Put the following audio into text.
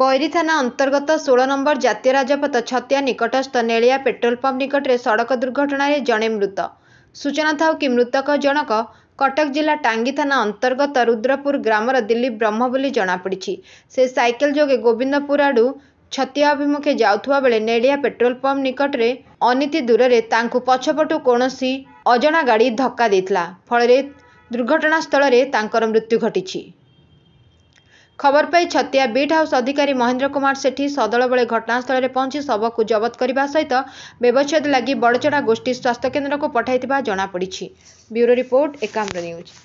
ବୈରୀ ଥାନା ଅନ୍ତର୍ଗତ ଷୋହଳ ନମ୍ବର ଜାତୀୟ ରାଜପଥ ଛତିଆ ନିକଟସ୍ଥ ନେଳିଆ ପେଟ୍ରୋଲ ପମ୍ପ ନିକଟରେ ସଡ଼କ ଦୁର୍ଘଟଣାରେ ଜଣେ ମୃତ ସୂଚନା ଥାଉ କି ମୃତକ ଜଣକ କଟକ ଜିଲ୍ଲା ଟାଙ୍ଗି ଥାନା ଅନ୍ତର୍ଗତ ରୁଦ୍ରପୁର ଗ୍ରାମର ଦିଲ୍ଲୀପ ବ୍ରହ୍ମ ବୋଲି ଜଣାପଡ଼ିଛି ସେ ସାଇକେଲ ଯୋଗେ ଗୋବିନ୍ଦପୁର ଆଡ଼ୁ ଛତିଆ ଅଭିମୁଖେ ଯାଉଥିବା ବେଳେ ନେଳିଆ ପେଟ୍ରୋଲ ପମ୍ପ ନିକଟରେ ଅନୀତି ଦୂରରେ ତାଙ୍କୁ ପଛପଟୁ କୌଣସି ଅଜଣା ଗାଡ଼ି ଧକ୍କା ଦେଇଥିଲା ଫଳରେ ଦୁର୍ଘଟଣାସ୍ଥଳରେ ତାଙ୍କର ମୃତ୍ୟୁ ଘଟିଛି ଖବର ପାଇ ଛତିଆ ବିଟ୍ ହାଉସ୍ ଅଧିକାରୀ ମହେନ୍ଦ୍ର କୁମାର ସେଠୀ ସଦଳବେଳେ ଘଟଣାସ୍ଥଳରେ ପହଞ୍ଚି ଶବକୁ ଜବତ କରିବା ସହିତ ବ୍ୟବଚ୍ଛେଦ ଲାଗି ବଡ଼ଚଣା ଗୋଷ୍ଠୀ ସ୍ୱାସ୍ଥ୍ୟକେନ୍ଦ୍ରକୁ ପଠାଇଥିବା ଜଣାପଡ଼ିଛି ବ୍ୟୁରୋ ରିପୋର୍ଟ ଏକାମ୍ର ନ୍ୟୁଜ୍